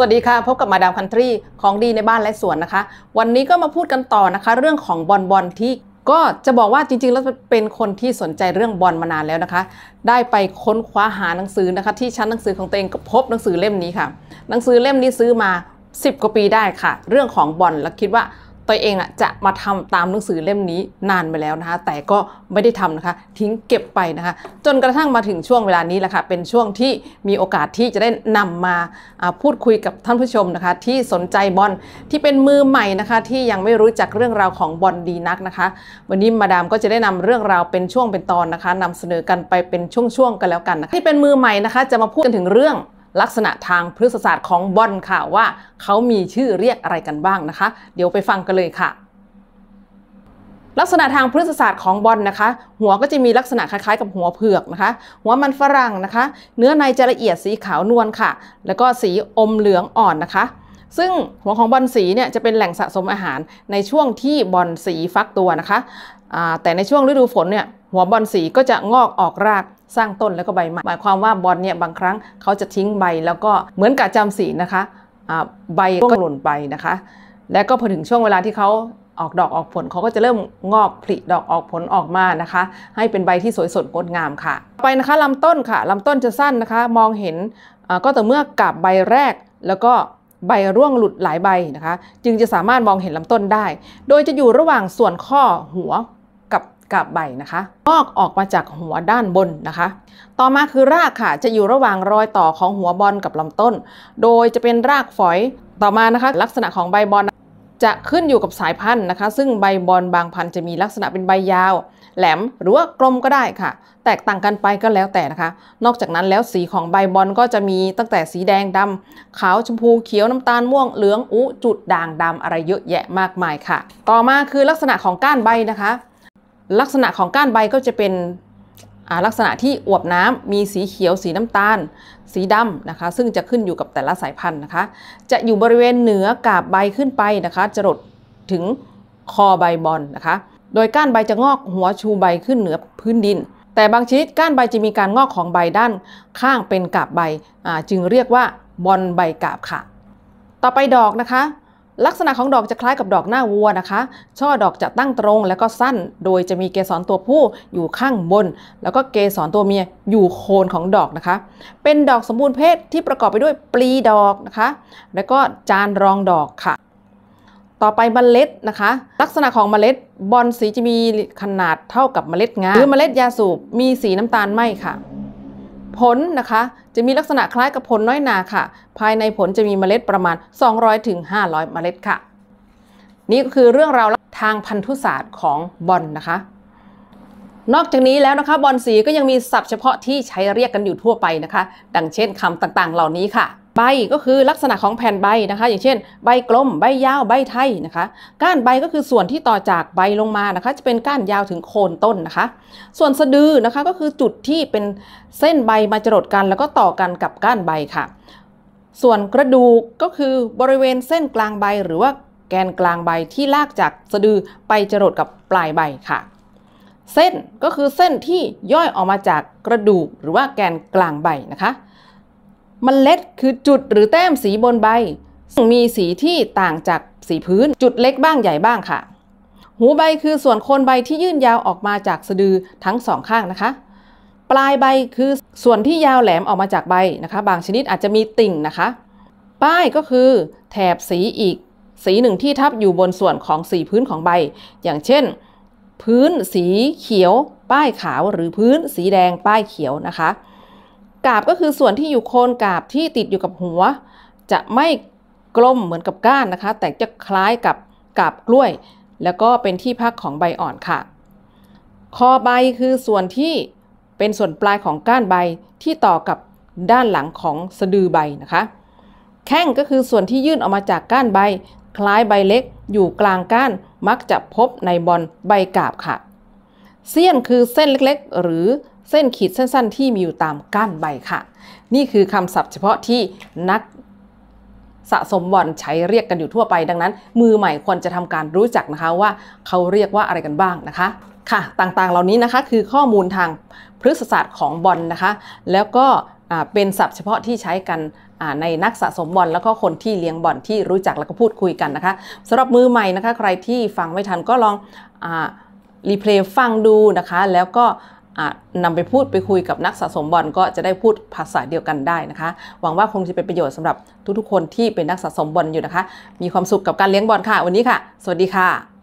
สวัสดีค่ะพบกับมาดามคันทรีของดีในบ้านและสวนนะคะวันนี้ก็มาพูดกันต่อนะคะ เรื่องของบอลบอลที่ก็จะบอกว่าจริงๆ แล้วเป็นคนที่สนใจเรื่องบอลมานานแล้วนะคะ ได้ไปค้นคว้าหาหนังสือนะคะ ที่ชั้นหนังสือของตัวเองก็พบหนังสือเล่มนี้ค่ะหนังสือเล่มนี้ซื้อมา 10กว่าปีได้ค่ะ เรื่องของบอลแล้วคิดว่าตัวเองอ่ะจะมาทำตามหนังสือเล่มนี้นานไปแล้วนะคะ แต่ก็ไม่ได้ทำนะคะ ทิ้งเก็บไปนะคะ จนกระทั่งมาถึงช่วงเวลานี้แหละค่ะเป็นช่วงที่มีโอกาสที่จะได้นำมาพูดคุยกับท่านผู้ชมนะคะ ที่สนใจบอลที่เป็นมือใหม่นะคะ ที่ยังไม่รู้จักเรื่องราวของบอลดีนักนะคะ วันนี้มาดามก็จะได้นำเรื่องราวเป็นช่วงเป็นตอนนะคะ นำเสนอกันไปเป็นช่วงๆกันแล้วกันนะคะ ที่เป็นมือใหม่นะคะจะมาพูดกันถึงเรื่องลักษณะทางพฤกษศาสตร์ของบอลค่ะว่าเขามีชื่อเรียกอะไรกันบ้างนะคะ เดี๋ยวไปฟังกันเลยค่ะ ลักษณะทางพฤกษศาสตร์ของบอลนะคะ หัวก็จะมีลักษณะคล้ายๆกับหัวเผือกนะคะ หัวมันฝรั่งนะคะ เนื้อในจะละเอียดสีขาวนวลค่ะ แล้วก็สีอมเหลืองอ่อนนะคะ ซึ่งหัวของบอลสีเนี่ยจะเป็นแหล่งสะสมอาหารในช่วงที่บอลสีฟักตัวนะคะแต่ในช่วงฤดูฝนเนี่ยหัวบอลสีก็จะงอกออกรากสร้างต้นแล้วก็ใบใหม่หมายความว่าบอลเนี่ยบางครั้งเขาจะทิ้งใบแล้วก็เหมือนกับจำศีลนะคะใบก็หล่นไปนะคะ และก็พอถึงช่วงเวลาที่เขาออกดอกออกผลเขาก็จะเริ่มงอกผลิดอกออกผลออกมานะคะ ให้เป็นใบที่สวยสดงดงามค่ะไปนะคะลำต้นค่ะลำต้นจะสั้นนะคะมองเห็นก็แต่เมื่อกับใบแรกแล้วก็ใบร่วงหลุดหลายใบนะคะ จึงจะสามารถมองเห็นลำต้นได้ โดยจะอยู่ระหว่างส่วนข้อหัวกับใบนะคะงอกออกมาจากหัวด้านบนนะคะ ต่อมาคือรากค่ะ จะอยู่ระหว่างรอยต่อของหัวบอลกับลำต้น โดยจะเป็นรากฝอย ต่อมานะคะลักษณะของใบบอลจะขึ้นอยู่กับสายพันธุ์นะคะ ซึ่งใบบอลบางพันธุ์จะมีลักษณะเป็นใบยาว แหลมหรือว่ากลมก็ได้ค่ะ แตกต่างกันไปก็แล้วแต่นะคะ นอกจากนั้นแล้วสีของใบบอลก็จะมีตั้งแต่สีแดงดำขาวชมพูเขียวน้ำตาลม่วงเหลืองอุจุดด่างดำอะไรเยอะแยะมากมายค่ะ ต่อมาคือลักษณะของก้านใบนะคะลักษณะของก้านใบก็จะเป็นลักษณะที่อวบน้ำ มีสีเขียว สีน้ำตาล สีดำนะคะ ซึ่งจะขึ้นอยู่กับแต่ละสายพันธุ์นะคะ จะอยู่บริเวณเหนือกาบใบขึ้นไปนะคะจะรดถึงคอใบบอลนะคะ โดยก้านใบจะงอกหัวชูใบขึ้นเหนือพื้นดิน แต่บางชนิดก้านใบจะมีการงอกของใบด้านข้างเป็นกาบใบจึงเรียกว่าบอลใบกาบค่ะ ต่อไปดอกนะคะลักษณะของดอกจะคล้ายกับดอกหน้าวัวนะคะ ช่อดอกจะตั้งตรงแล้วก็สั้น โดยจะมีเกสรตัวผู้อยู่ข้างบน แล้วก็เกสรตัวเมียอยู่โคนของดอกนะคะ เป็นดอกสมบูรณ์เพศที่ประกอบไปด้วยปลีดอกนะคะ แล้วก็จานรองดอกค่ะ ต่อไปเมล็ดนะคะ ลักษณะของเมล็ดบอลสีจะมีขนาดเท่ากับเมล็ดงาหรือเมล็ดยาสูบ มีสีน้ำตาลไหมค่ะ ผลนะคะจะมีลักษณะคล้ายกับผลน้อยนาค่ะ ภายในผลจะมีเมล็ดประมาณ 200-500 เมล็ดค่ะ นี่ก็คือเรื่องราวทางพันธุศาสตร์ของบอลนนะคะ นอกจากนี้แล้วนะคะบอลสีก็ยังมีศัพท์เฉพาะที่ใช้เรียกกันอยู่ทั่วไปนะคะ ดังเช่นคำต่างๆเหล่านี้ค่ะใบก็คือลักษณะของแผ่นใบนะคะ อย่างเช่น ใบกลมใบยาวใบไทยนะคะ ก้านใบก็คือส่วนที่ต่อจากใบลงมานะคะ จะเป็นก้านยาวถึงโคนต้นนะคะ ส่วนสะดือนะคะก็คือจุดที่เป็นเส้นใบมาจรดกัน แล้วก็ต่อกันกับก้านใบค่ะ ส่วนกระดูกก็คือบริเวณเส้นกลางใบ หรือว่าแกนกลางใบที่ลากจากสะดือไปจรดกับปลายใบค่ะ เส้นก็คือเส้นที่ย่อยออกมาจากกระดูกหรือว่าแกนกลางใบนะคะมเมล็ด คือจุดหรือแต้มสีบนใบ ซึ่งมีสีที่ต่างจากสีพื้นจุดเล็กบ้างใหญ่บ้างค่ะ หูใบคือส่วนโคนใบที่ยื่นยาวออกมาจากสะดือทั้งสองข้างนะคะ ปลายใบคือส่วนที่ยาวแหลมออกมาจากใบนะคะ บางชนิดอาจจะมีติ่งนะคะ ป้ายก็คือแถบสีอีก สีหนึ่งที่ทับอยู่บนส่วนของสีพื้นของใบ อย่างเช่น พื้นสีเขียว ป้ายขาวหรือพื้น สีแดงป้ายเขียวนะคะกาบก็คือส่วนที่อยู่โคนกาบที่ติดอยู่กับหัว จะไม่กลมเหมือนกับก้านนะคะ แต่จะคล้ายกับกาบกล้วย แล้วก็เป็นที่พักของใบอ่อนค่ะ คอใบคือส่วนที่เป็นส่วนปลายของก้านใบที่ต่อกับด้านหลังของสะดือใบนะคะ แข้งก็คือส่วนที่ยื่นออกมาจากก้านใบ คล้ายใบเล็กอยู่กลางก้านมักจะพบในบอลใบกาบค่ะเสี้ยนคือเส้นเล็กๆ หรือเส้นขีดสั้น ๆ ที่มีอยู่ตามก้านใบค่ะ นี่คือคำศัพท์เฉพาะที่นักสะสมบอลใช้เรียกกันอยู่ทั่วไปดังนั้น มือใหม่ควรจะทำการรู้จักนะคะว่าเขาเรียกว่าอะไรกันบ้างนะคะค่ะต่างๆเหล่านี้นะคะคือข้อมูลทางพฤกษศาสตร์ของบอลนะคะ แล้วก็เป็นศัพท์เฉพาะที่ใช้กันในนักสะสมบอลแล้วก็คนที่เลี้ยงบอลที่รู้จักแล้วก็พูดคุยกันนะคะสำหรับมือใหม่นะคะ ใครที่ฟังไม่ทันก็ลองอรีเพลย์ฟังดูนะคะ แล้วก็นำไปพูดไปคุยกับนักสะสมบอลก็จะได้พูดภาษาเดียวกันได้นะคะ หวังว่าคงจะเป็นประโยชน์สำหรับทุกๆคนที่เป็นนักสะสมบอลอยู่นะคะ มีความสุขกับการเลี้ยงบอลค่ะ วันนี้ค่ะ สวัสดีค่ะ